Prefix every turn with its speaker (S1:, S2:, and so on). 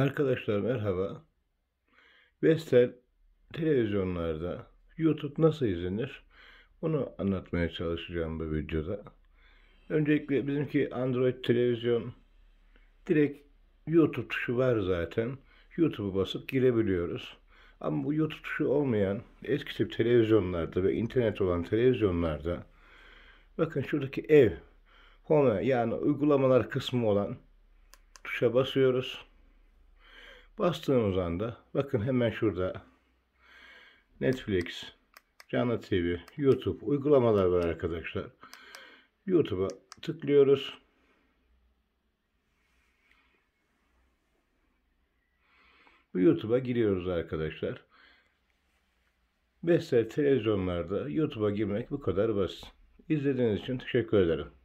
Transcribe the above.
S1: Arkadaşlar merhaba. Vestel televizyonlarda YouTube nasıl izlenir? Onu anlatmaya çalışacağım bu videoda. Öncelikle bizimki Android televizyon direkt YouTube tuşu var zaten. YouTube'u basıp girebiliyoruz. Ama bu YouTube tuşu olmayan eski tip televizyonlarda ve internet olan televizyonlarda bakın şuradaki ev, home yani uygulamalar kısmı olan tuşa basıyoruz. Bastığımız anda bakın hemen şurada Netflix, Canlı TV, YouTube uygulamalar var arkadaşlar. YouTube'a tıklıyoruz. Bu YouTube'a giriyoruz arkadaşlar. Bestel televizyonlarda YouTube'a girmek bu kadar basit. İzlediğiniz için teşekkür ederim.